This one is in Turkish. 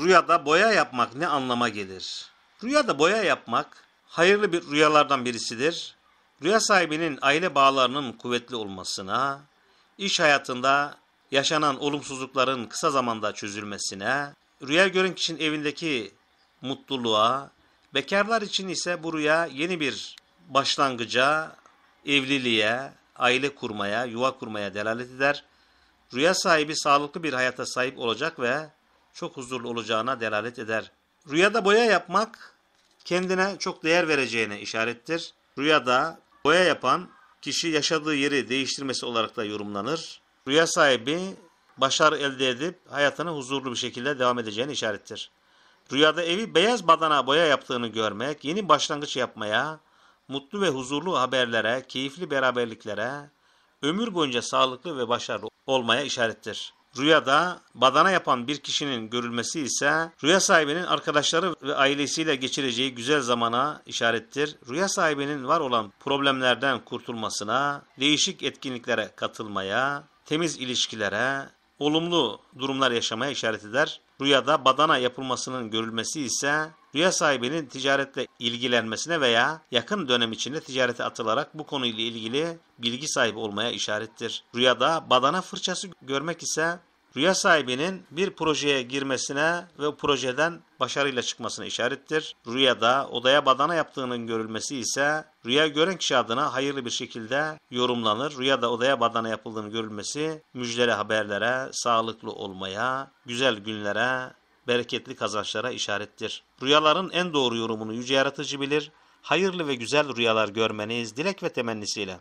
Rüyada boya yapmak ne anlama gelir? Rüyada boya yapmak hayırlı bir rüyalardan birisidir. Rüya sahibinin aile bağlarının kuvvetli olmasına, iş hayatında yaşanan olumsuzlukların kısa zamanda çözülmesine, rüya gören kişinin evindeki mutluluğa, bekarlar için ise bu rüya yeni bir başlangıca, evliliğe, aile kurmaya, yuva kurmaya delalet eder. Rüya sahibi sağlıklı bir hayata sahip olacak ve çok huzurlu olacağına delalet eder. Rüyada boya yapmak kendine çok değer vereceğine işarettir. Rüyada boya yapan kişi yaşadığı yeri değiştirmesi olarak da yorumlanır. Rüya sahibi başarı elde edip hayatını huzurlu bir şekilde devam edeceğini işarettir. Rüyada evi beyaz badana boya yaptığını görmek, yeni başlangıç yapmaya, mutlu ve huzurlu haberlere, keyifli beraberliklere, ömür boyunca sağlıklı ve başarılı olmaya işarettir. Rüyada badana yapan bir kişinin görülmesi ise rüya sahibinin arkadaşları ve ailesiyle geçireceği güzel zamana işarettir. Rüya sahibinin var olan problemlerden kurtulmasına, değişik etkinliklere katılmaya, temiz ilişkilere, olumlu durumlar yaşamaya işaret eder. Rüyada badana yapılmasının görülmesi ise Rüya sahibinin ticaretle ilgilenmesine veya yakın dönem içinde ticarete atılarak bu konuyla ilgili bilgi sahibi olmaya işarettir. Rüyada badana fırçası görmek ise rüya sahibinin bir projeye girmesine ve o projeden başarıyla çıkmasına işarettir. Rüyada odaya badana yaptığının görülmesi ise rüya gören kişi adına hayırlı bir şekilde yorumlanır. Rüyada odaya badana yapıldığının görülmesi müjdeli haberlere, sağlıklı olmaya, güzel günlere, bereketli kazançlara işarettir. Rüyaların en doğru yorumunu yüce yaratıcı bilir. Hayırlı ve güzel rüyalar görmeniz dilek ve temennisiyle.